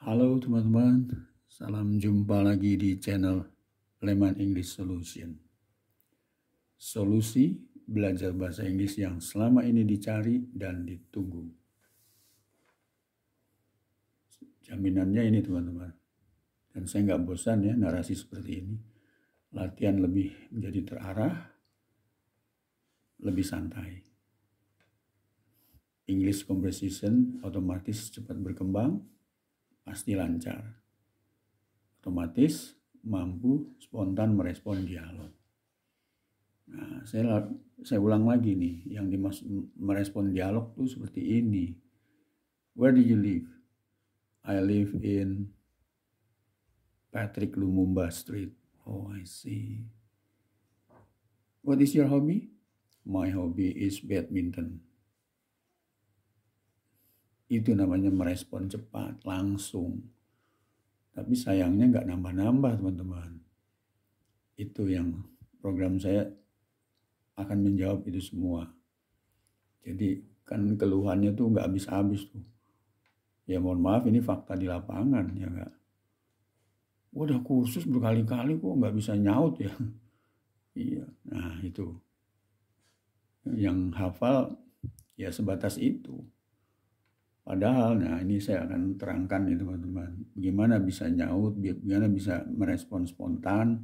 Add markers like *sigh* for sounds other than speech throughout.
Halo teman-teman, salam jumpa lagi di channel Leman English Solution. Solusi belajar bahasa Inggris yang selama ini dicari dan ditunggu. Jaminannya ini teman-teman. Dan saya nggak bosan ya narasi seperti ini. Latihan lebih menjadi terarah, lebih santai. English conversation otomatis cepat berkembang, pasti lancar. Otomatis mampu spontan merespon dialog. Nah, saya, saya ulang lagi nih, yang dimaksud merespon dialog tuh seperti ini. Where do you live? I live in Patrick Lumumba Street. Oh, I see. What is your hobby? My hobby is badminton. Itu namanya merespon cepat, langsung. Tapi sayangnya nggak nambah-nambah teman-teman. Itu yang program saya akan menjawab itu semua. Jadi kan keluhannya tuh nggak habis-habis tuh. Ya mohon maaf ini fakta di lapangan ya nggak. Udah kursus berkali-kali kok nggak bisa nyaut ya. *laughs* Iya, nah itu. Yang hafal ya sebatas itu. Padahal, nah ini saya akan terangkan ya teman-teman, bagaimana bisa nyaut, bagaimana bisa merespon spontan.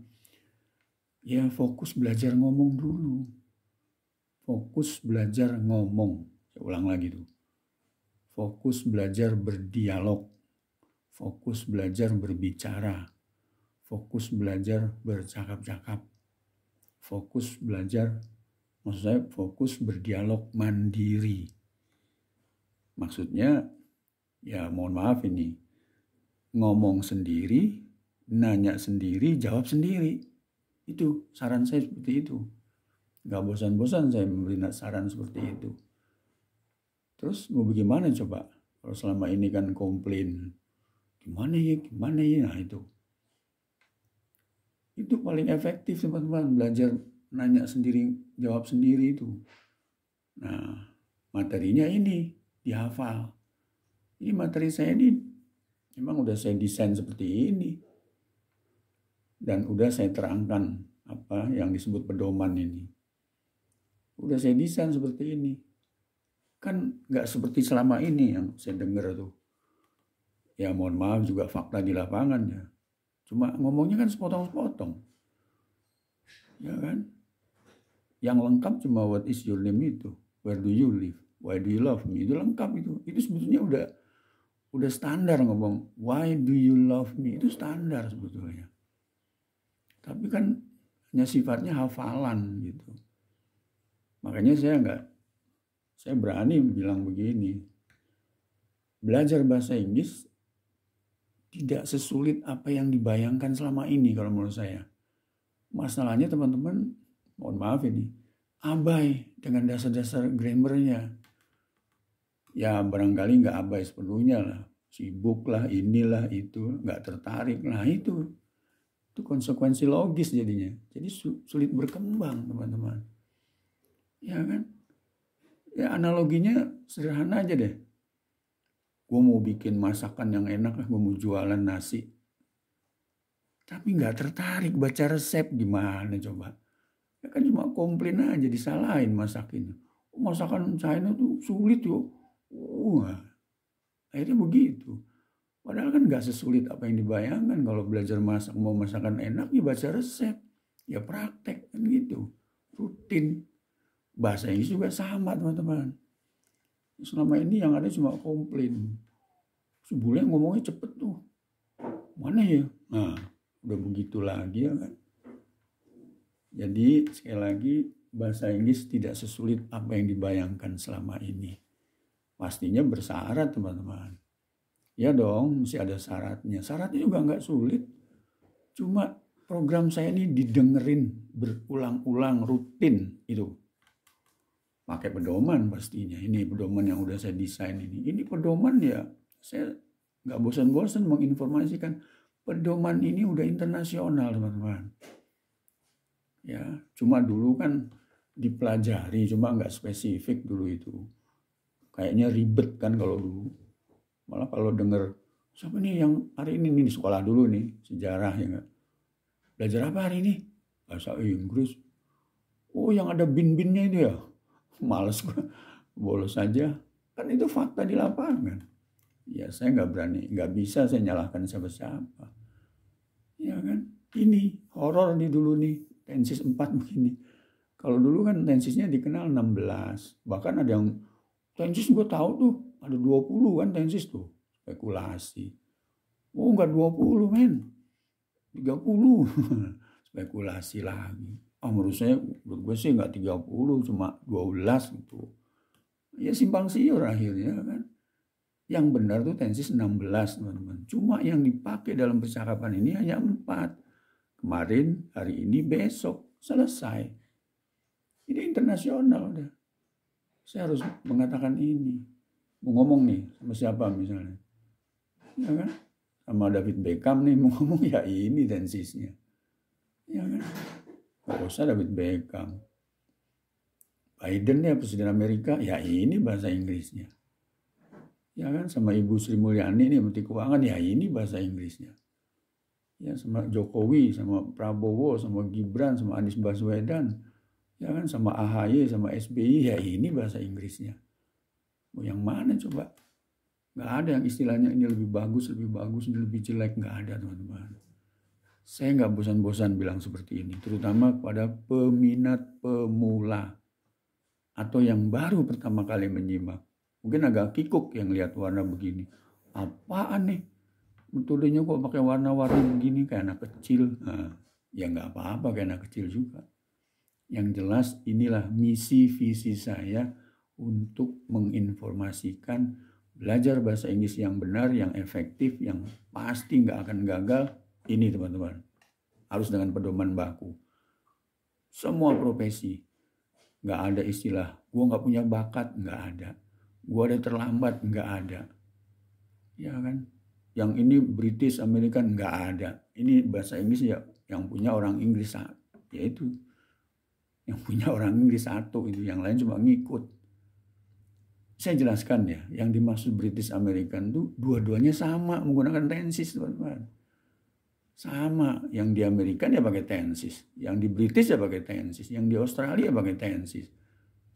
Ya fokus belajar ngomong dulu. Fokus belajar ngomong. Saya ulang lagi tuh. Fokus belajar berdialog. Fokus belajar berbicara. Fokus belajar bercakap-cakap. Fokus belajar, maksud saya fokus berdialog mandiri Maksudnya, ya mohon maaf ini, ngomong sendiri, nanya sendiri, jawab sendiri. Itu saran saya seperti itu. Gak bosan-bosan saya memberi saran seperti itu. Terus mau bagaimana coba? Kalau selama ini kan komplain, gimana ya, gimana ya, nah itu. Itu paling efektif teman-teman, belajar nanya sendiri, jawab sendiri itu. Nah, materinya ini, dihafal. Ini materi saya ini memang udah saya desain seperti ini. Dan udah saya terangkan apa yang disebut pedoman ini. Udah saya desain seperti ini. Kan nggak seperti selama ini yang saya dengar tuh. Ya mohon maaf juga fakta di lapangan ya. Cuma ngomongnya kan sepotong-sepotong. Ya kan? Yang lengkap cuma what is your name itu. Where do you live? Why do you love me? Itu lengkap itu. Itu sebetulnya udah udah standar ngomong why do you love me itu standar sebetulnya. Tapi kan hanya sifatnya hafalan gitu. Makanya saya nggak saya berani bilang begini. Belajar bahasa Inggris tidak sesulit apa yang dibayangkan selama ini kalau menurut saya. Masalahnya teman-teman, mohon maaf ini, abai dengan dasar-dasar grammarnya ya barangkali nggak abai sepenuhnya lah sibuk lah inilah itu nggak tertarik nah itu itu konsekuensi logis jadinya jadi sulit berkembang teman-teman ya kan ya analoginya sederhana aja deh gue mau bikin masakan yang enak lah gue mau jualan nasi tapi nggak tertarik baca resep gimana coba ya kan cuma komplain aja disalahin masakin masakan China tuh sulit yuk Wah, akhirnya begitu. Padahal kan gak sesulit apa yang dibayangkan kalau belajar masak mau masakan enak ya baca resep, ya praktek kan gitu, rutin. Bahasa Inggris juga sama teman-teman. Selama ini yang ada cuma komplain. Sebulan ngomongnya cepet tuh. Mana ya? Nah, udah begitu lagi ya kan. Jadi sekali lagi bahasa Inggris tidak sesulit apa yang dibayangkan selama ini. Pastinya bersyarat teman-teman. Ya dong, mesti ada syaratnya. Syaratnya juga nggak sulit. Cuma program saya ini didengerin berulang-ulang rutin itu. Pakai pedoman pastinya. Ini pedoman yang udah saya desain ini. Ini pedoman ya saya nggak bosan-bosan menginformasikan pedoman ini udah internasional teman-teman. Ya, cuma dulu kan dipelajari, cuma nggak spesifik dulu itu kayaknya ribet kan kalau dulu malah kalau denger siapa nih yang hari ini nih di sekolah dulu nih sejarah ya nggak belajar apa hari ini bahasa Inggris oh yang ada bin-binnya itu ya *laughs* males gue bolos aja kan itu fakta di lapangan ya saya nggak berani nggak bisa saya nyalahkan siapa-siapa ya kan ini horor nih dulu nih tensis 4 begini kalau dulu kan tensisnya dikenal 16 bahkan ada yang Tensis gue tahu tuh ada 20 kan tensis tuh. Spekulasi. Oh enggak 20 men. 30. *laughs* Spekulasi lagi. Ah menurut saya menurut gue sih enggak 30 cuma 12 gitu. Ya simpang siur akhirnya kan. Yang benar tuh tensis 16 teman-teman. Cuma yang dipakai dalam percakapan ini hanya 4. Kemarin, hari ini, besok. Selesai. Ini internasional udah saya harus mengatakan ini. Mau ngomong nih sama siapa misalnya. Ya kan? Sama David Beckham nih mau ngomong ya ini tensisnya. Ya kan? Kok usah David Beckham. Biden ya Presiden Amerika, ya ini bahasa Inggrisnya. Ya kan, sama Ibu Sri Mulyani ini Menteri Keuangan, ya ini bahasa Inggrisnya. Ya sama Jokowi, sama Prabowo, sama Gibran, sama Anies Baswedan, Ya kan sama AHY, sama SBY, ya ini bahasa Inggrisnya. Mau yang mana coba? Nggak ada yang istilahnya ini lebih bagus, lebih bagus, ini lebih jelek. Nggak ada teman-teman. Saya nggak bosan-bosan bilang seperti ini. Terutama kepada peminat pemula. Atau yang baru pertama kali menyimak. Mungkin agak kikuk yang lihat warna begini. Apaan nih? Metodenya kok pakai warna-warni begini kayak anak kecil. Nah, ya nggak apa-apa kayak anak kecil juga. Yang jelas inilah misi visi saya untuk menginformasikan belajar bahasa Inggris yang benar, yang efektif, yang pasti nggak akan gagal. Ini teman-teman, harus dengan pedoman baku. Semua profesi, nggak ada istilah, gue nggak punya bakat, nggak ada. Gue ada terlambat, nggak ada. Ya kan? Yang ini British, American, nggak ada. Ini bahasa Inggris ya, yang punya orang Inggris, yaitu yang punya orang Inggris satu itu yang lain cuma ngikut saya jelaskan ya yang dimaksud British American itu dua-duanya sama menggunakan Tenses, teman-teman sama yang di Amerika dia pakai Tenses, yang di British ya pakai Tenses, yang di Australia pakai Tenses,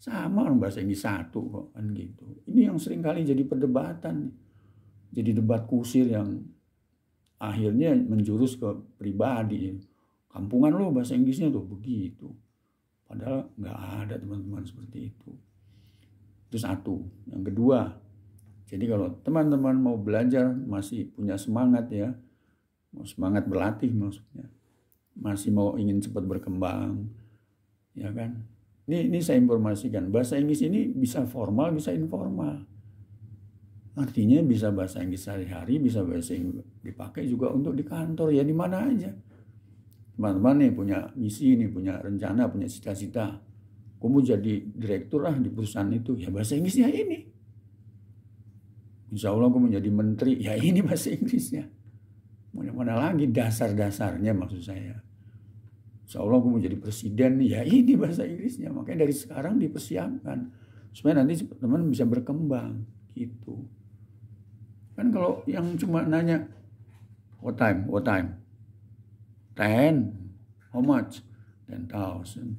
sama orang bahasa Inggris satu kok kan gitu ini yang sering kali jadi perdebatan jadi debat kusir yang akhirnya menjurus ke pribadi kampungan lo bahasa Inggrisnya tuh begitu Padahal nggak ada teman-teman seperti itu. Itu satu. Yang kedua, jadi kalau teman-teman mau belajar masih punya semangat ya, mau semangat berlatih maksudnya, masih mau ingin cepat berkembang, ya kan? Ini, ini saya informasikan, bahasa Inggris ini bisa formal, bisa informal. Artinya bisa bahasa Inggris sehari-hari, bisa bahasa Inggris dipakai juga untuk di kantor ya di mana aja teman-teman nih punya misi ini punya rencana punya cita-cita kamu jadi direktur ah di perusahaan itu ya bahasa Inggrisnya ini Insya Allah kamu menjadi menteri ya ini bahasa Inggrisnya mana-mana lagi dasar-dasarnya maksud saya Insya Allah kamu menjadi presiden ya ini bahasa Inggrisnya makanya dari sekarang dipersiapkan supaya nanti teman bisa berkembang gitu kan kalau yang cuma nanya what time what time Ten, How much? Ten thousand.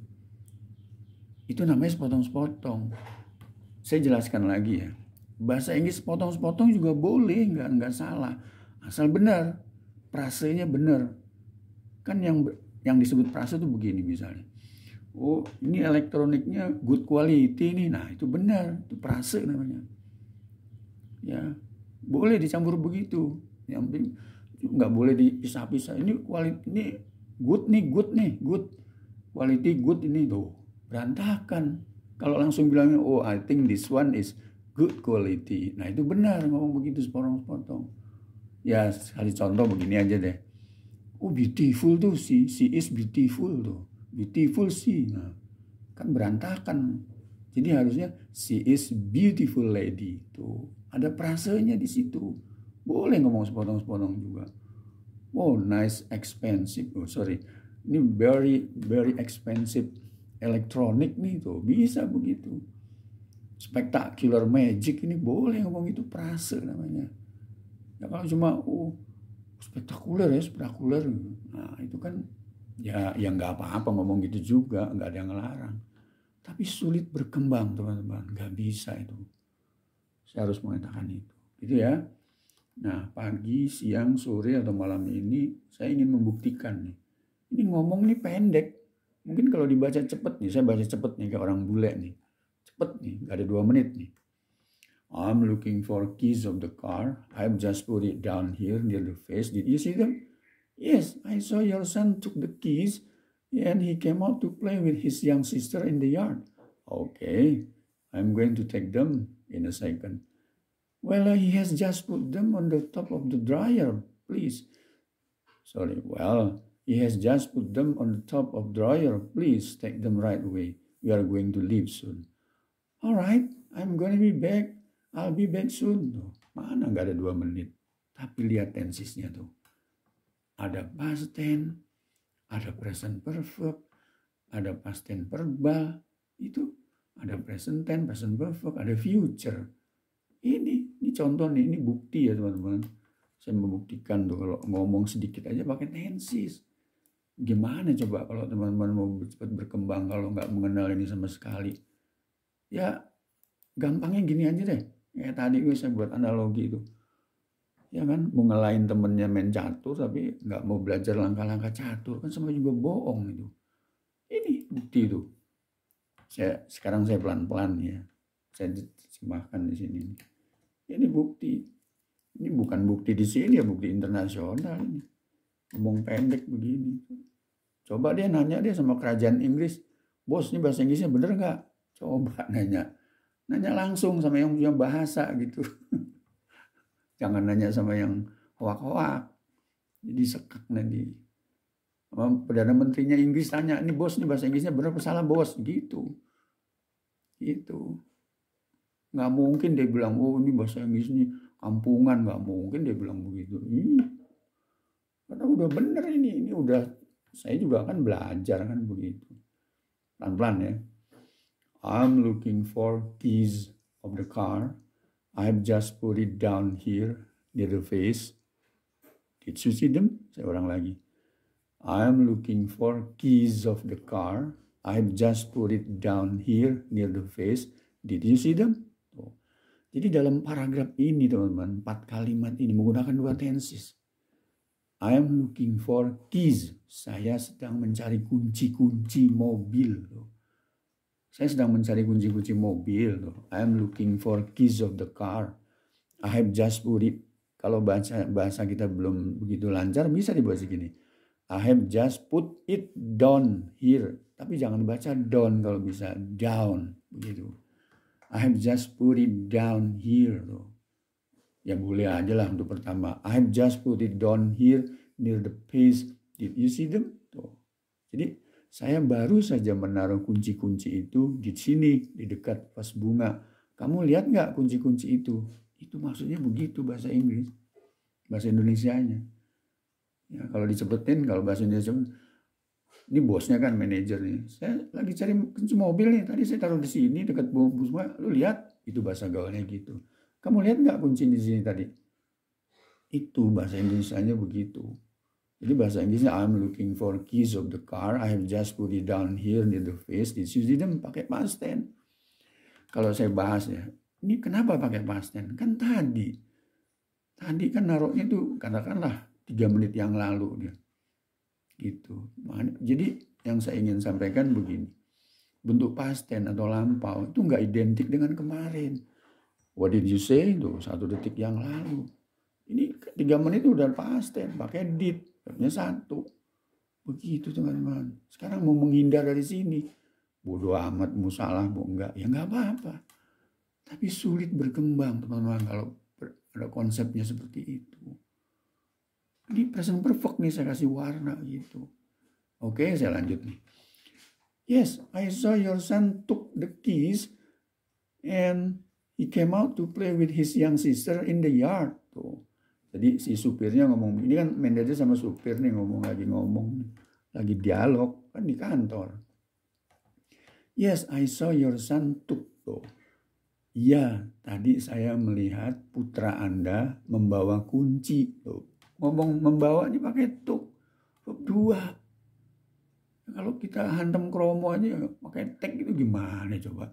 Itu namanya sepotong-sepotong. Saya jelaskan lagi ya. Bahasa Inggris sepotong-sepotong juga boleh, nggak nggak salah. Asal benar, prasenya benar. Kan yang yang disebut prase itu begini misalnya. Oh, ini elektroniknya good quality nih. Nah, itu benar, itu prase namanya. Ya, boleh dicampur begitu. Yang penting nggak boleh dipisah-pisah ini quality ini good nih good nih good quality good ini tuh berantakan kalau langsung bilangnya oh I think this one is good quality nah itu benar ngomong begitu sepotong-sepotong ya sekali contoh begini aja deh oh beautiful tuh si si is beautiful tuh beautiful si nah, kan berantakan jadi harusnya she is beautiful lady tuh ada perasaannya di situ boleh ngomong sepotong-sepotong juga. Oh, nice expensive. Oh, sorry. Ini very very expensive elektronik nih tuh. Bisa begitu. Spectacular magic ini boleh ngomong itu prase namanya. Ya kalau cuma oh spektakuler ya, spektakuler. Nah, itu kan ya ya nggak apa-apa ngomong gitu juga, nggak ada yang ngelarang. Tapi sulit berkembang, teman-teman. Nggak bisa itu. Saya harus mengatakan itu. Itu ya. Nah, pagi, siang, sore, atau malam ini saya ingin membuktikan nih. Ini ngomong nih pendek. Mungkin kalau dibaca cepet nih, saya baca cepet nih kayak orang bule nih. Cepet nih, gak ada dua menit nih. I'm looking for keys of the car. I've just put it down here near the face. Did you see them? Yes, I saw your son took the keys and he came out to play with his young sister in the yard. Okay, I'm going to take them in a second. Well, he has just put them on the top of the dryer, please. Sorry, well, he has just put them on the top of the dryer. Please take them right away. We are going to leave soon. All right, I'm gonna be back. I'll be back soon. Tuh, mana nggak ada dua menit. Tapi lihat tensisnya tuh. Ada past tense, ada present perfect, ada past tense verbal, itu ada present tense, present perfect, ada future. Ini contoh nih, ini bukti ya teman-teman. Saya membuktikan tuh kalau ngomong sedikit aja pakai tensis. Gimana coba kalau teman-teman mau cepat berkembang kalau nggak mengenal ini sama sekali. Ya gampangnya gini aja deh. Kayak tadi gue saya buat analogi itu. Ya kan, mau ngelain temennya main catur tapi nggak mau belajar langkah-langkah catur. Kan sama juga bohong itu. Ini bukti itu. Saya, sekarang saya pelan-pelan ya. Saya terjemahkan di sini. Ini bukti. Ini bukan bukti di sini ya, bukti internasional. Ini. Ngomong pendek begini. Coba dia nanya dia sama kerajaan Inggris, bos ini bahasa Inggrisnya bener nggak? Coba *laughs* nanya. Nanya langsung sama yang punya bahasa gitu. *laughs* Jangan nanya sama yang hoak-hoak. Jadi sekak nanti. Perdana Menterinya Inggris tanya, ini bos ini bahasa Inggrisnya bener apa salah bos? Gitu. Gitu nggak mungkin dia bilang oh ini bahasa Inggris ini kampungan nggak mungkin dia bilang begitu ini karena udah bener ini ini udah saya juga kan belajar kan begitu pelan-pelan ya I'm looking for keys of the car I've just put it down here near the face did you see them saya orang lagi I'm looking for keys of the car I've just put it down here near the face did you see them jadi dalam paragraf ini teman-teman, empat kalimat ini menggunakan dua tenses. I am looking for keys. Saya sedang mencari kunci-kunci mobil. Saya sedang mencari kunci-kunci mobil. I am looking for keys of the car. I have just put it. Kalau bahasa bahasa kita belum begitu lancar, bisa dibaca segini. I have just put it down here. Tapi jangan baca down kalau bisa. Down. Begitu. I have just put it down here loh. Ya boleh aja lah untuk pertama. I have just put it down here near the piece. Did you see them? Tuh. Jadi saya baru saja menaruh kunci-kunci itu di sini, di dekat pas bunga. Kamu lihat nggak kunci-kunci itu? Itu maksudnya begitu bahasa Inggris. Bahasa Indonesianya. Ya, kalau dicepetin, kalau bahasa Indonesia ini bosnya kan manajer nih saya lagi cari kunci mobil nih tadi saya taruh di sini dekat bumbu semua lu lihat itu bahasa gaulnya gitu kamu lihat nggak kunci di sini tadi itu bahasa Indonesia-nya begitu jadi bahasa Inggrisnya I'm looking for keys of the car I have just put it down here near the face this is them pakai past tense kalau saya bahas ya ini kenapa pakai past tense kan tadi tadi kan naruhnya itu katakanlah tiga menit yang lalu dia Gitu. Jadi yang saya ingin sampaikan begini. Bentuk pasten atau lampau itu nggak identik dengan kemarin. What did you say? Itu satu detik yang lalu. Ini tiga menit udah pasten, pakai did. Artinya satu. Begitu teman-teman. Sekarang mau menghindar dari sini. Bodoh amat mau salah mau enggak. Ya enggak apa-apa. Tapi sulit berkembang teman-teman kalau ada konsepnya seperti itu ini present perfect nih saya kasih warna gitu. Oke, okay, saya lanjut nih. Yes, I saw your son took the keys and he came out to play with his young sister in the yard. Tuh. Jadi si supirnya ngomong, ini kan manajer sama supir nih ngomong lagi ngomong, lagi dialog kan di kantor. Yes, I saw your son took. Tuh. Ya, tadi saya melihat putra Anda membawa kunci. Tuh ngomong membawa ini pakai tuk tuk dua kalau kita hantam kromo aja pakai tek itu gimana coba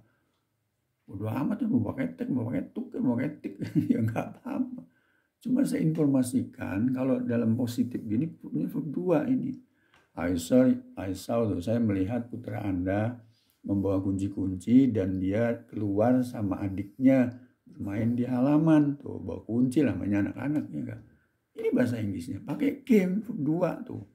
udah amat ya mau pakai tek mau pakai tuk mau pakai tik *laughs* ya nggak apa-apa cuma saya informasikan kalau dalam positif gini ini dua ini I saw, I saw tuh, saya melihat putra anda membawa kunci-kunci dan dia keluar sama adiknya bermain di halaman tuh bawa kunci namanya anak-anak ya kan ini bahasa Inggrisnya. Pakai came dua tuh.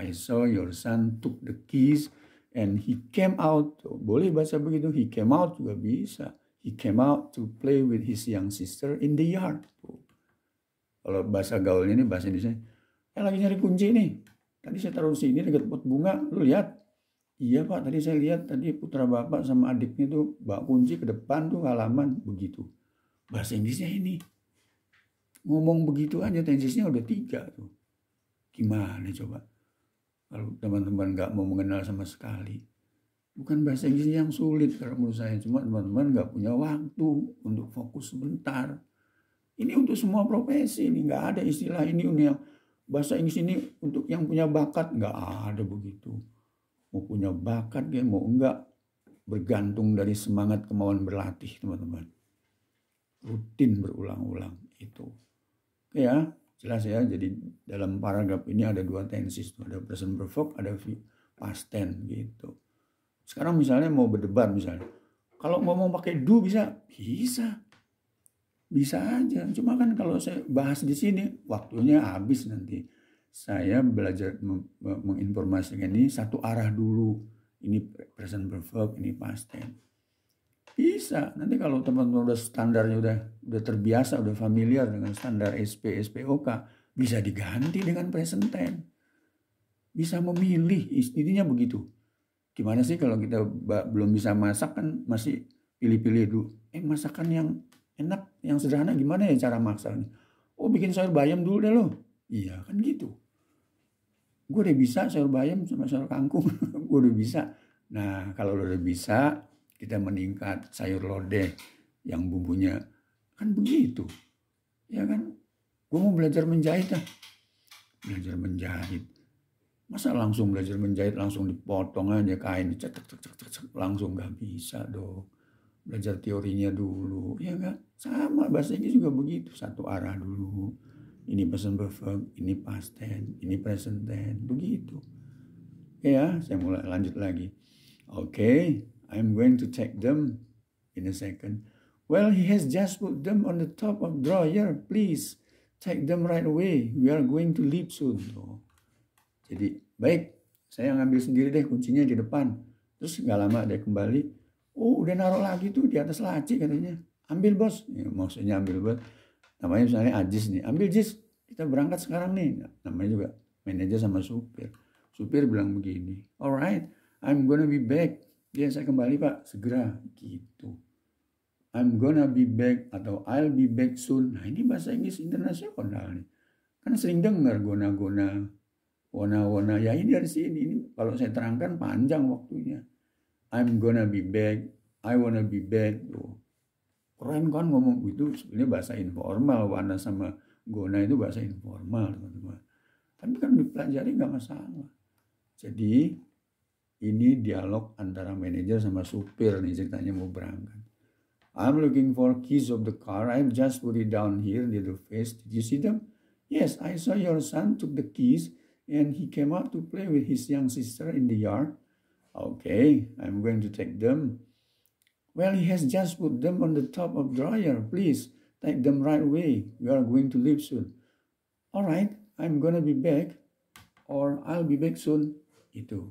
I saw your son took the keys and he came out. Tuh. Boleh bahasa begitu. He came out juga bisa. He came out to play with his young sister in the yard. Tuh. Kalau bahasa gaulnya ini bahasa Inggrisnya. Saya eh, lagi nyari kunci nih. Tadi saya taruh sini dekat pot bunga. Lu lihat. Iya pak, tadi saya lihat tadi putra bapak sama adiknya tuh bawa kunci ke depan tuh halaman begitu. Bahasa Inggrisnya ini ngomong begitu aja tensisnya udah tiga tuh. Gimana coba? Kalau teman-teman nggak mau mengenal sama sekali. Bukan bahasa Inggris yang sulit kalau menurut saya. Cuma teman-teman nggak punya waktu untuk fokus sebentar. Ini untuk semua profesi ini nggak ada istilah ini yang bahasa Inggris ini untuk yang punya bakat nggak ada begitu. Mau punya bakat kayak mau enggak bergantung dari semangat kemauan berlatih teman-teman. Rutin berulang-ulang itu ya jelas ya jadi dalam paragraf ini ada dua tenses ada present perfect ada past tense gitu sekarang misalnya mau berdebat misalnya kalau mau pakai do bisa bisa bisa aja cuma kan kalau saya bahas di sini waktunya habis nanti saya belajar menginformasikan ini satu arah dulu ini present perfect ini past tense bisa. Nanti kalau teman-teman udah standarnya udah udah terbiasa, udah familiar dengan standar SP, SPOK, bisa diganti dengan present tense. Bisa memilih, intinya begitu. Gimana sih kalau kita belum bisa masak kan masih pilih-pilih dulu. Eh masakan yang enak, yang sederhana gimana ya cara masaknya? Oh bikin sayur bayam dulu deh lo. Iya kan gitu. Gue udah bisa sayur bayam sama sayur kangkung. *laughs* gue udah bisa. Nah kalau lo udah bisa kita meningkat, sayur lodeh yang bumbunya kan begitu. Ya kan? Gue mau belajar menjahit ah. Belajar menjahit. Masa langsung belajar menjahit langsung dipotong aja kain cek cek cek cek, cek. langsung gak bisa dong. Belajar teorinya dulu, ya kan? Sama bahasa ini juga begitu, satu arah dulu. Ini present perfect, ini past tense, ini present tense, begitu. Ya, saya mulai lanjut lagi. Oke, okay. I'm going to take them in a second. Well, he has just put them on the top of drawer. Please take them right away. We are going to leave soon. Tuh. Oh. Jadi, baik. Saya ngambil sendiri deh kuncinya di depan. Terus nggak lama dia kembali. Oh, udah naruh lagi tuh di atas laci katanya. Ambil bos. Ya, maksudnya ambil bos. Namanya misalnya Ajis nih. Ambil Jis. Kita berangkat sekarang nih. Namanya juga manajer sama supir. Supir bilang begini. Alright, I'm gonna be back. Ya saya kembali pak, segera gitu. I'm gonna be back atau I'll be back soon. Nah ini bahasa Inggris internasional nih. Kan sering dengar gona-gona, wona-wona. Ya ini dari sini. Ini kalau saya terangkan panjang waktunya. I'm gonna be back. I wanna be back. Tuh. Keren kan ngomong itu sebenarnya bahasa informal. Wana sama gona itu bahasa informal teman-teman. Tapi kan dipelajari nggak masalah. Jadi ini dialog antara manajer sama supir nih ceritanya mau berangkat. I'm looking for keys of the car. I just put it down here near the face. Did you see them? Yes, I saw your son took the keys and he came out to play with his young sister in the yard. Okay, I'm going to take them. Well, he has just put them on the top of dryer. Please take them right away. We are going to leave soon. All right, I'm gonna be back or I'll be back soon. Itu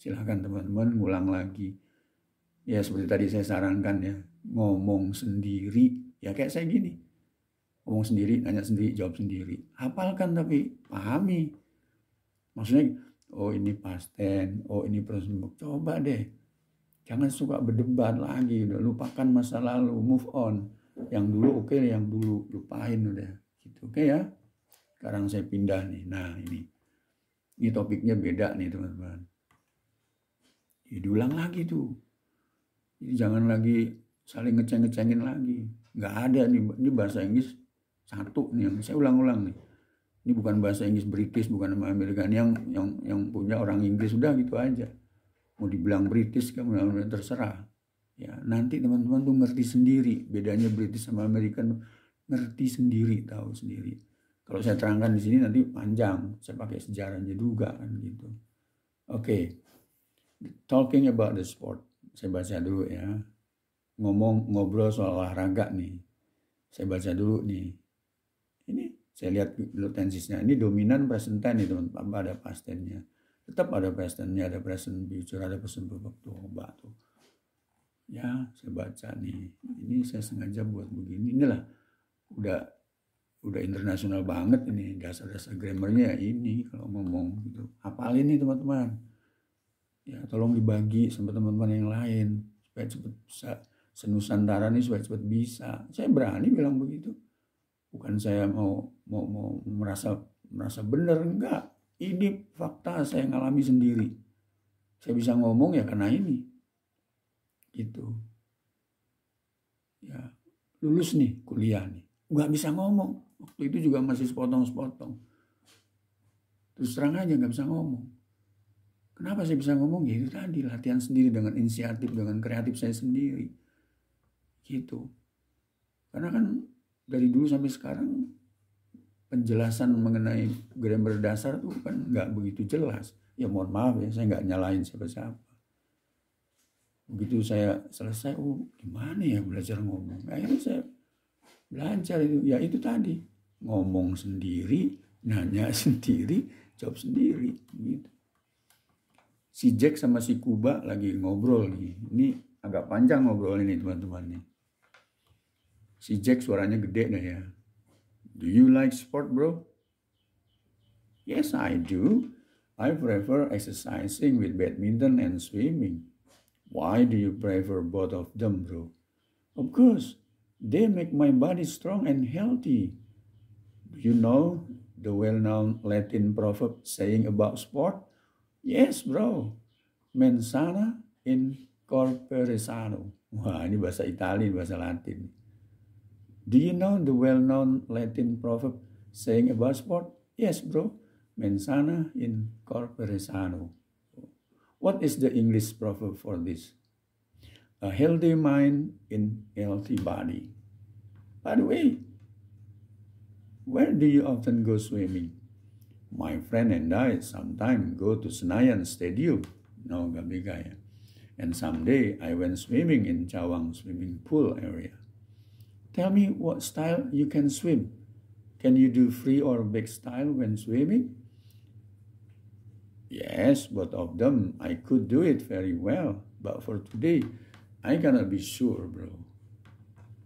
silahkan teman-teman ngulang lagi. Ya seperti tadi saya sarankan ya, ngomong sendiri, ya kayak saya gini. Ngomong sendiri, nanya sendiri, jawab sendiri. Hafalkan tapi pahami. Maksudnya, oh ini pasten oh ini present Coba deh. Jangan suka berdebat lagi, udah lupakan masa lalu, move on. Yang dulu oke, okay, yang dulu lupain udah. Gitu oke okay, ya. Sekarang saya pindah nih. Nah, ini. Ini topiknya beda nih, teman-teman ya diulang lagi tuh. Jadi jangan lagi saling ngeceng-ngecengin lagi. Gak ada nih, ini bahasa Inggris satu nih yang saya ulang-ulang nih. Ini bukan bahasa Inggris British, bukan nama Amerika. Ini yang yang yang punya orang Inggris sudah gitu aja. Mau dibilang British kamu terserah. Ya, nanti teman-teman tuh ngerti sendiri bedanya British sama American ngerti sendiri, tahu sendiri. Kalau saya terangkan di sini nanti panjang, saya pakai sejarahnya juga kan gitu. Oke talking about the sport. Saya baca dulu ya. Ngomong ngobrol soal olahraga nih. Saya baca dulu nih. Ini saya lihat dulu tensisnya. Ini dominan present nih teman-teman. Ada past Tetap ada presentnya, ada present future, ada present perfect tuh, Ya, saya baca nih. Ini saya sengaja buat begini. Inilah udah udah internasional banget ini dasar-dasar grammarnya ini kalau ngomong gitu. Apalin nih teman-teman ya tolong dibagi sama teman-teman yang lain supaya cepat bisa senusantara nih supaya cepat bisa saya berani bilang begitu bukan saya mau mau mau merasa merasa benar enggak ini fakta saya ngalami sendiri saya bisa ngomong ya karena ini gitu ya lulus nih kuliah nih nggak bisa ngomong waktu itu juga masih sepotong-sepotong terus terang aja nggak bisa ngomong Kenapa saya bisa ngomong ya itu tadi latihan sendiri dengan inisiatif dengan kreatif saya sendiri gitu. Karena kan dari dulu sampai sekarang penjelasan mengenai grammar dasar tuh kan nggak begitu jelas. Ya mohon maaf ya saya nggak nyalain siapa-siapa. Begitu saya selesai, oh gimana ya belajar ngomong. Akhirnya saya belajar itu, ya itu tadi ngomong sendiri, nanya *laughs* sendiri, jawab sendiri gitu si Jack sama si Kuba lagi ngobrol nih. Ini agak panjang ngobrol ini teman-teman nih. Si Jack suaranya gede dah ya. Do you like sport bro? Yes I do. I prefer exercising with badminton and swimming. Why do you prefer both of them bro? Of course, they make my body strong and healthy. Do you know the well-known Latin proverb saying about sport? Yes bro, mensana in corpore sano. Wah ini bahasa Itali, bahasa Latin. Do you know the well-known Latin proverb saying about sport? Yes bro, mensana in corpore sano. What is the English proverb for this? A healthy mind in healthy body. By the way, where do you often go swimming? my friend and I sometimes go to Senayan Stadium, Naugabigaya. And someday I went swimming in Cawang swimming pool area. Tell me what style you can swim. Can you do free or back style when swimming? Yes, both of them, I could do it very well. But for today, I cannot be sure, bro.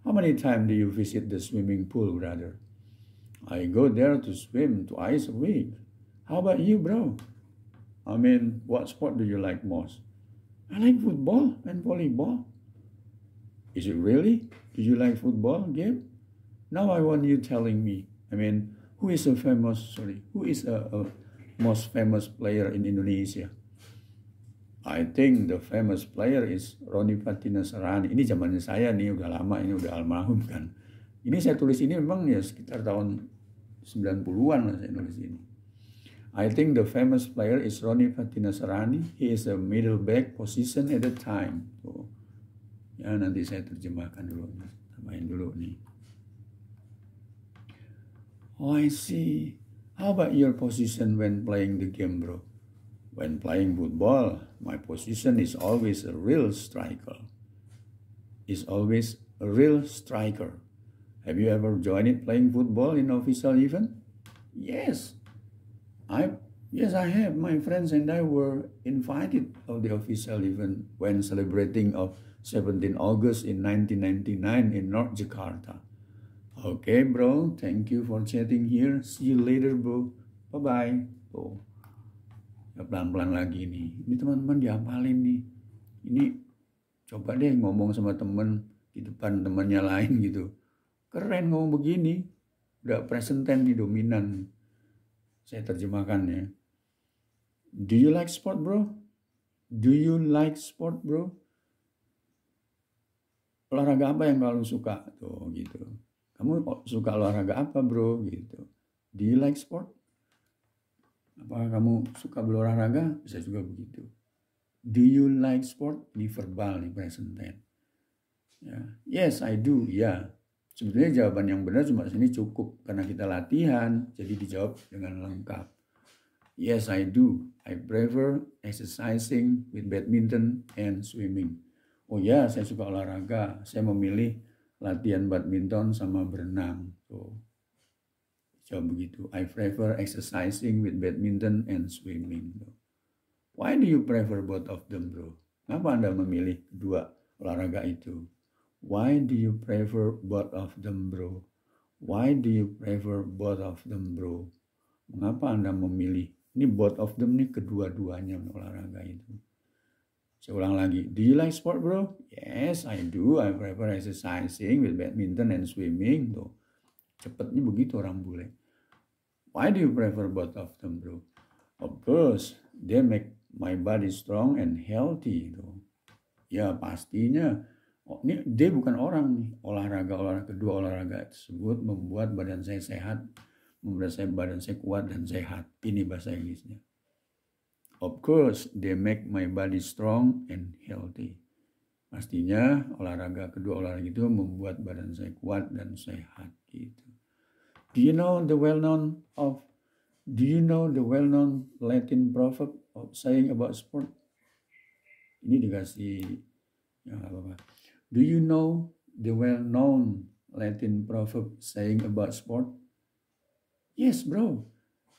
How many times do you visit the swimming pool, brother? I go there to swim twice a week. How about you, bro? I mean, what sport do you like most? I like football and volleyball. Is it really? Do you like football game? Now I want you telling me. I mean, who is a famous, sorry, who is a, a most famous player in Indonesia? I think the famous player is Roni Patina Sarani. Ini zamannya saya nih, udah lama ini, udah almarhum kan. Ini saya tulis ini memang ya sekitar tahun 90-an lah saya nulis ini. I think the famous player is Ronnie Fatinasarani. He is a middle back position at the time. Tuh. Ya nanti saya terjemahkan dulu, tambahin dulu nih. Oh I see. How about your position when playing the game, bro? When playing football, my position is always a real striker. Is always a real striker. Have you ever joined playing football in official event? Yes. I yes I have. My friends and I were invited of the official event when celebrating of 17 August in 1999 in North Jakarta. Okay, bro. Thank you for chatting here. See you later, bro. Bye-bye. Tuh. Oh. Ya, pelan-pelan lagi nih. Ini teman-teman diapalin nih. Ini coba deh ngomong sama temen di depan temannya lain gitu. Keren ngomong begini. Udah present tense nih dominan. Saya terjemahkan ya. Do you like sport bro? Do you like sport bro? Olahraga apa yang kamu suka? Tuh gitu. Kamu suka olahraga apa bro? Gitu. Do you like sport? Apa kamu suka berolahraga? Bisa juga begitu. Do you like sport? Ini verbal nih present tense. Ya. Yes, I do. Ya. Yeah. Sebetulnya jawaban yang benar cuma sini cukup karena kita latihan, jadi dijawab dengan lengkap. Yes, I do. I prefer exercising with badminton and swimming. Oh ya, saya suka olahraga. Saya memilih latihan badminton sama berenang. So, jawab begitu. I prefer exercising with badminton and swimming. why do you prefer both of them, bro? Kenapa Anda memilih dua olahraga itu? Why do you prefer both of them, bro? Why do you prefer both of them, bro? Mengapa Anda memilih? Ini both of them nih kedua-duanya olahraga itu. Saya ulang lagi. Do you like sport, bro? Yes, I do. I prefer exercising with badminton and swimming. Tuh. Cepetnya begitu orang bule. Why do you prefer both of them, bro? Of course, they make my body strong and healthy. Tuh. Ya, pastinya Oh, ini dia bukan orang nih olahraga olahraga kedua olahraga tersebut membuat badan saya sehat membuat saya badan saya kuat dan sehat ini bahasa Inggrisnya of course they make my body strong and healthy pastinya olahraga kedua olahraga itu membuat badan saya kuat dan sehat gitu do you know the well known of do you know the well known Latin proverb of saying about sport ini dikasih ya apa-apa Do you know the well-known Latin proverb saying about sport? Yes, bro.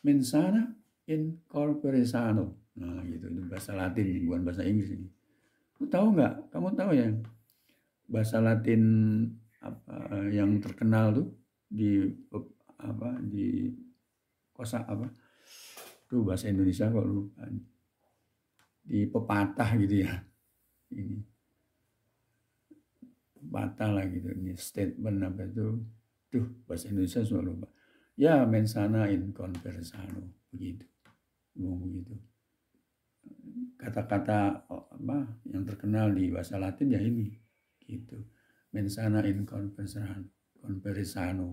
Mensana in corpore sano. Nah, gitu. Itu bahasa Latin, bukan bahasa Inggris ini. Kamu tahu nggak? Kamu tahu ya? Bahasa Latin apa yang terkenal tuh di apa di kosa apa? Tuh bahasa Indonesia kok lupa. Di pepatah gitu ya. Ini patah lah gitu ini statement apa itu tuh bahasa Indonesia semua lupa ya mensana in conversano begitu ngomong begitu kata-kata oh, apa yang terkenal di bahasa Latin ya ini gitu mensana in conversano conversano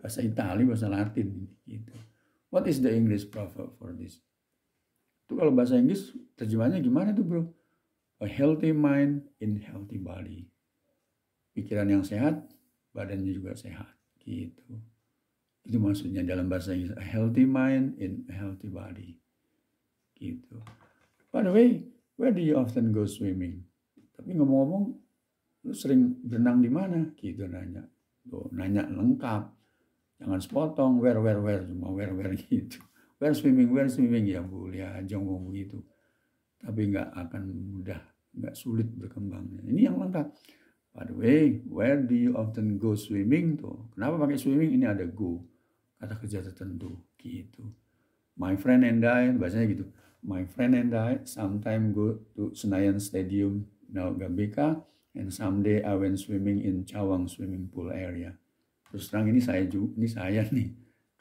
bahasa Italia bahasa Latin gitu what is the English proverb for this itu kalau bahasa Inggris terjemahnya gimana tuh bro A healthy mind in healthy body. Pikiran yang sehat, badannya juga sehat. Gitu. Itu maksudnya dalam bahasa Inggris. A healthy mind in a healthy body. Gitu. By the way, where do you often go swimming? Tapi ngomong-ngomong, lu sering berenang di mana? Gitu nanya. Tuh, nanya lengkap. Jangan sepotong, where, where, where. Cuma where, where *laughs* gitu. Where swimming, where swimming. Ya boleh aja ngomong begitu. Tapi nggak akan mudah nggak sulit berkembangnya. Ini yang lengkap. By the way, where do you often go swimming tuh? Kenapa pakai swimming? Ini ada go, kata kerja tertentu gitu. My friend and I, bahasanya gitu. My friend and I sometimes go to Senayan Stadium now Gambika and someday I went swimming in Cawang swimming pool area. Terus terang ini saya juga, ini saya *laughs* nih.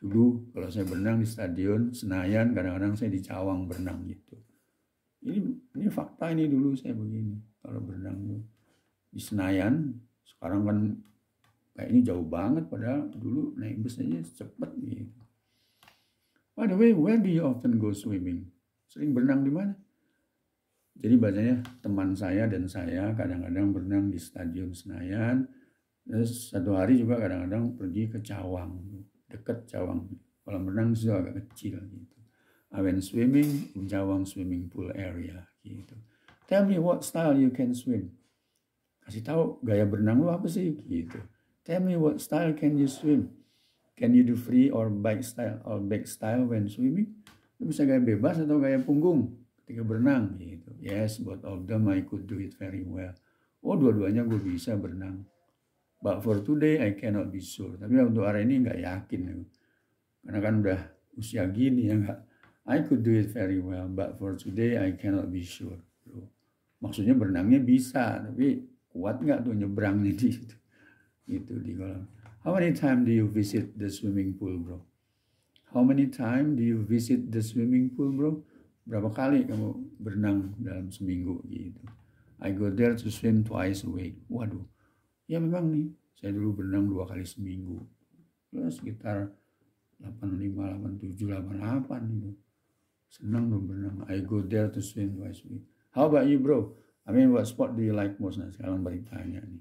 Dulu kalau saya berenang di stadion Senayan, kadang-kadang saya di Cawang berenang gitu. Ini ini fakta ini dulu saya begini kalau berenang di Senayan sekarang kan kayak ini jauh banget pada dulu naik bus aja cepet gitu. By the way, where do you often go swimming? Sering berenang di mana? Jadi bacanya teman saya dan saya kadang-kadang berenang di Stadion Senayan. Terus satu hari juga kadang-kadang pergi ke Cawang, deket Cawang. Kalau berenang sudah agak kecil gitu. I went swimming in Jawang swimming pool area gitu. Tell me what style you can swim. Kasih tahu gaya berenang lu apa sih gitu. Tell me what style can you swim. Can you do free or back style or back style when swimming? Lu bisa gaya bebas atau gaya punggung ketika berenang gitu. Yes, both of them I could do it very well. Oh, dua-duanya gue bisa berenang. But for today I cannot be sure. Tapi untuk hari ini nggak yakin. Gitu. Karena kan udah usia gini ya nggak I could do it very well, but for today I cannot be sure. Bro. Maksudnya berenangnya bisa, tapi kuat nggak tuh nyebrang nih di situ. Itu di kolam. How many time do you visit the swimming pool, bro? How many time do you visit the swimming pool, bro? Berapa kali kamu berenang dalam seminggu gitu? I go there to swim twice a week. Waduh, ya memang nih, saya dulu berenang dua kali seminggu. Ya, sekitar 85, 87, 88 gitu Senang dong berenang. I go there to swim twice a week. How about you bro? I mean what sport do you like most? Nah, sekarang balik tanya nih.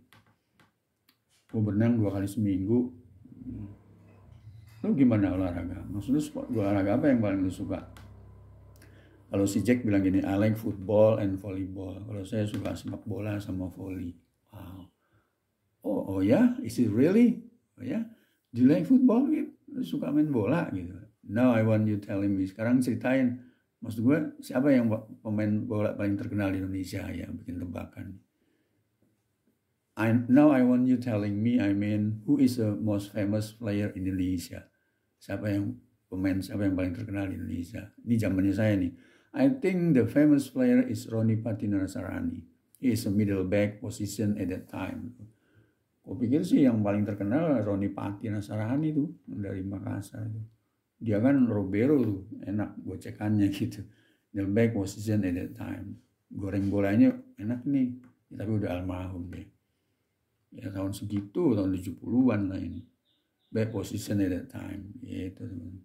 Gue berenang dua kali seminggu. Lu gimana olahraga? Maksudnya sport olahraga apa yang paling lu suka? Kalau si Jack bilang gini, I like football and volleyball. Kalau saya suka sepak bola sama volley. Wow. Oh, oh ya? Yeah? Is it really? Oh ya? Yeah? Do you like football? Gitu? Lu suka main bola gitu. Now I want you telling me. Sekarang ceritain. Maksud gue siapa yang pemain bola paling terkenal di Indonesia yang bikin tebakan. I, now I want you telling me I mean who is the most famous player in Indonesia. Siapa yang pemain siapa yang paling terkenal di Indonesia. Ini zamannya saya nih. I think the famous player is Roni Patinarasarani. He is a middle back position at that time. Gue pikir sih yang paling terkenal Roni Patinarasarani itu dari Makassar itu dia kan Robero enak gocekannya *laughs* gitu the back position at that time goreng bolanya enak nih ya, tapi udah almarhum deh ya tahun segitu tahun 70-an lah ini back position at that time ya, itu teman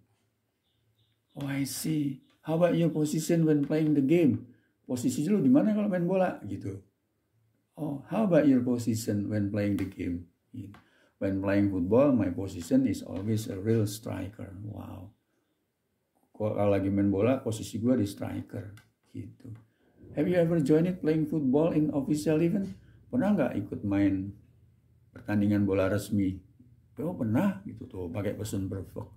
oh I see how about your position when playing the game posisi lu di mana kalau main bola gitu oh how about your position when playing the game gitu when playing football, my position is always a real striker. Wow. Kalau lagi main bola, posisi gue di striker. Gitu. Have you ever joined playing football in official event? Pernah nggak ikut main pertandingan bola resmi? Oh pernah gitu tuh, pakai person perfect.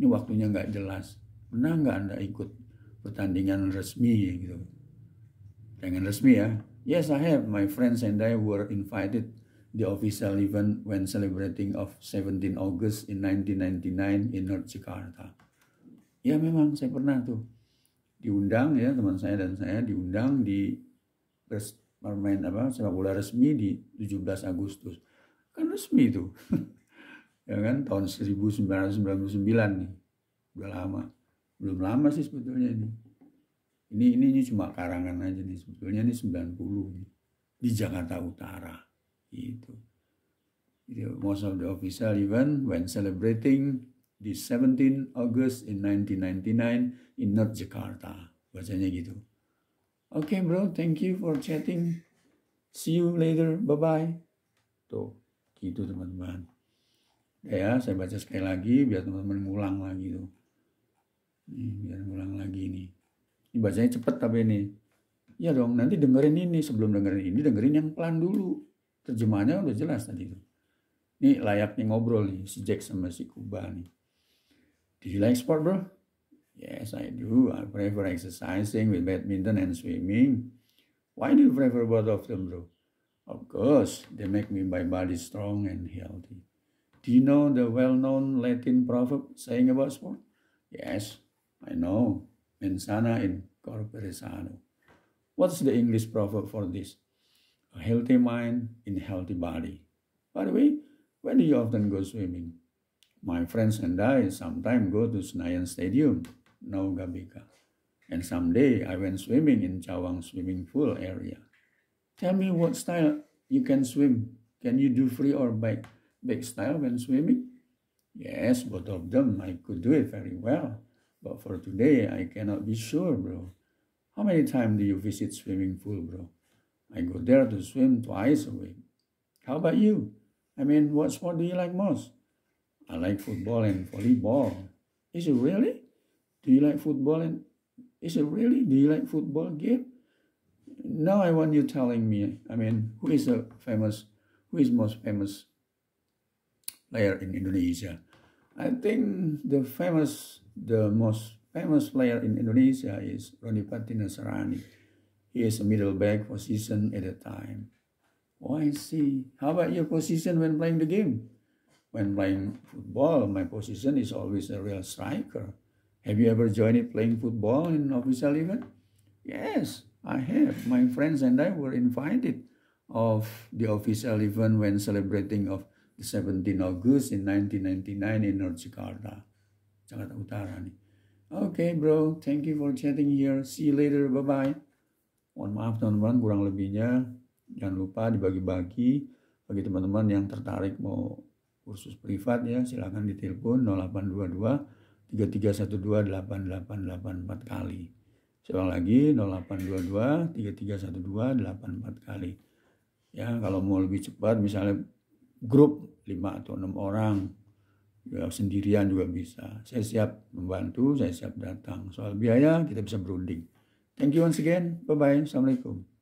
Ini waktunya nggak jelas. Pernah nggak anda ikut pertandingan resmi gitu? Pertandingan resmi ya? Yes, I have. My friends and I were invited the official event when celebrating of 17 August in 1999 in North Jakarta. Ya memang saya pernah tuh diundang ya teman saya dan saya diundang di bermain apa sepak bola resmi di 17 Agustus. Kan resmi itu. *laughs* ya kan tahun 1999 nih. Udah lama. Belum lama sih sebetulnya ini. Ini ini, ini cuma karangan aja nih sebetulnya ini 90 nih. di Jakarta Utara itu. Most of the official event when celebrating the 17 August in 1999 in North Jakarta. Bacanya gitu. Oke okay, bro, thank you for chatting. See you later, bye-bye. Tuh, gitu teman-teman. Ya, saya baca sekali lagi biar teman-teman ngulang lagi tuh. Nih, biar ngulang lagi nih. Ini bacanya cepet tapi ini. Ya dong, nanti dengerin ini. Sebelum dengerin ini, dengerin yang pelan dulu terjemahannya udah jelas tadi itu. Ini layaknya ngobrol nih si Jack sama si Kuba nih. Do you like sport bro? Yes I do. I prefer exercising with badminton and swimming. Why do you prefer both of them bro? Of course, they make me my body strong and healthy. Do you know the well-known Latin proverb saying about sport? Yes, I know. Mensana in corpore sano. What's the English proverb for this? a healthy mind in healthy body. By the way, where do you often go swimming? My friends and I sometimes go to Senayan Stadium, Naugabika. And someday I went swimming in Cawang swimming pool area. Tell me what style you can swim. Can you do free or back, back style when swimming? Yes, both of them. I could do it very well. But for today, I cannot be sure, bro. How many times do you visit swimming pool, bro? I go there to swim twice a week. How about you? I mean, what sport do you like most? I like football and volleyball. Is it really? Do you like football and is it really? Do you like football game? Now I want you telling me. I mean, who is the famous, who is most famous player in Indonesia? I think the famous, the most famous player in Indonesia is Roni Patina Sarani. He is a middle back position at a time. Oh, I see. How about your position when playing the game? When playing football, my position is always a real striker. Have you ever joined playing football in official event? Yes, I have. My friends and I were invited of the official event when celebrating of the 17 August in 1999 in North Jakarta, Jakarta Utara. Nih. Okay, bro. Thank you for chatting here. See you later. Bye-bye. Mohon maaf teman-teman kurang lebihnya. Jangan lupa dibagi-bagi bagi teman-teman yang tertarik mau kursus privat ya silahkan ditelepon 0822 3312 8884 kali. sekali lagi 0822 3312 84 kali. Ya kalau mau lebih cepat misalnya grup 5 atau 6 orang ya, sendirian juga bisa. Saya siap membantu, saya siap datang. Soal biaya kita bisa berunding. Thank you once again. Bye-bye. Assalamualaikum.